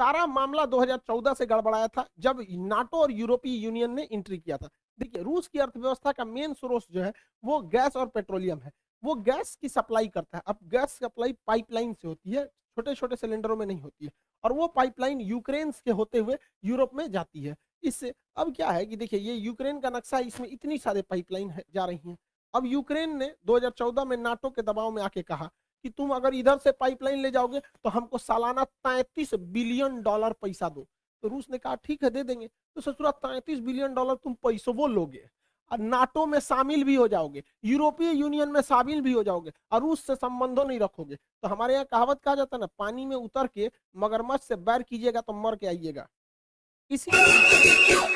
सारा मामला 2014 से गड़बड़ाया था जब नाटो और यूरोपीय यूनियन ने एंट्री किया था देखिए रूस की अर्थव्यवस्था का मेन सोर्स जो है वो गैस और पेट्रोलियम है वो गैस की सप्लाई करता है अब गैस सप्लाई पाइपलाइन से होती है छोटे छोटे सिलेंडरों में नहीं होती है और वो पाइपलाइन यूक्रेन के होते हुए यूरोप में जाती है इससे अब क्या है कि देखिए ये यूक्रेन का नक्शा है इसमें इतनी सारे पाइपलाइन जा रही हैं अब यूक्रेन ने 2014 में नाटो के दबाव में आके कहा कि तुम अगर इधर से पाइपलाइन ले जाओगे तो हमको सालाना तैतीस बिलियन डॉलर पैसा दो तो रूस ने कहा ठीक है दे देंगे तो ससुरा तैतीस बिलियन डॉलर तुम पैसों वो लोगे और नाटो में शामिल भी हो जाओगे यूरोपीय यूनियन में शामिल भी हो जाओगे और रूस से संबंधों नहीं रखोगे तो हमारे यहाँ कहावत कहा जाता है ना पानी में उतर के मगरमच्छ से बैर कीजिएगा तो मर के आइएगा इसी